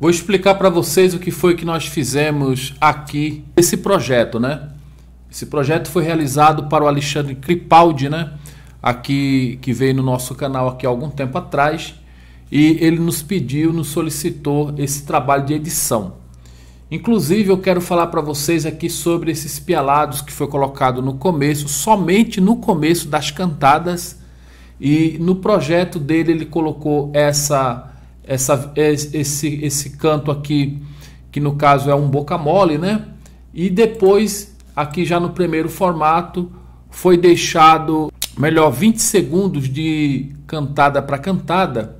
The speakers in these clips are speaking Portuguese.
Vou explicar para vocês o que foi que nós fizemos aqui, esse projeto, né? Esse projeto foi realizado para o Alexandre Cripaldi, né? Aqui que veio no nosso canal aqui há algum tempo atrás e ele nos pediu, nos solicitou esse trabalho de edição. Inclusive, eu quero falar para vocês aqui sobre esses pialados que foi colocado no começo, somente no começo das cantadas. E no projeto dele ele colocou essa essa, esse, esse canto aqui, que no caso é um boca mole, né? E depois, aqui já no primeiro formato, foi deixado, melhor, 20 segundos de cantada para cantada.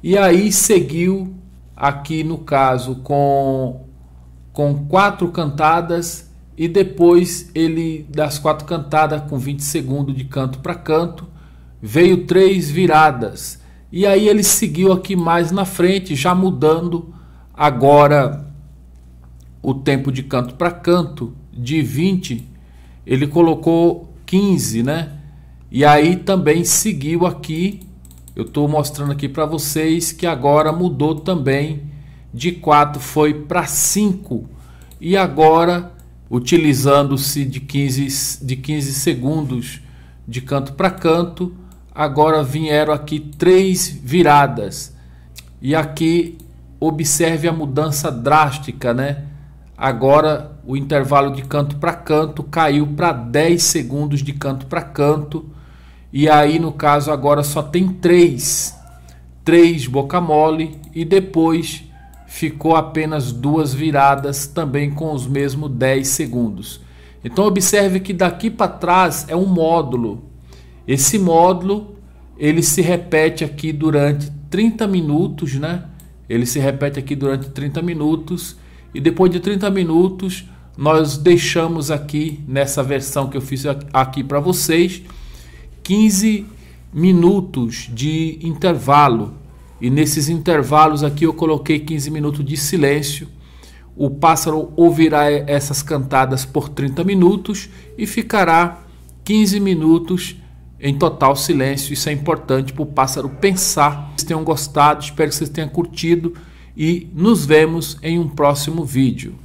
E aí seguiu aqui no caso com com quatro cantadas e depois ele das quatro cantadas com 20 segundos de canto para canto veio três viradas e aí ele seguiu aqui mais na frente, já mudando agora o tempo de canto para canto de 20, ele colocou 15, né? E aí também seguiu aqui, eu estou mostrando aqui para vocês que agora mudou também de 4 foi para 5. E agora, utilizando-se de 15, de 15 segundos de canto para canto, agora vieram aqui três viradas. E aqui observe a mudança drástica, né? Agora o intervalo de canto para canto caiu para 10 segundos de canto para canto. E aí, no caso, agora só tem três. Três boca mole e depois ficou apenas duas viradas também com os mesmos 10 segundos. Então observe que daqui para trás é um módulo, esse módulo ele se repete aqui durante 30 minutos, né? Ele se repete aqui durante 30 minutos e depois de 30 minutos nós deixamos aqui nessa versão que eu fiz aqui para vocês 15 minutos de intervalo. E nesses intervalos aqui eu coloquei 15 minutos de silêncio. O pássaro ouvirá essas cantadas por 30 minutos e ficará 15 minutos em total silêncio. Isso é importante para o pássaro pensar. Vocês tenham gostado, espero que vocês tenham curtido e nos vemos em um próximo vídeo.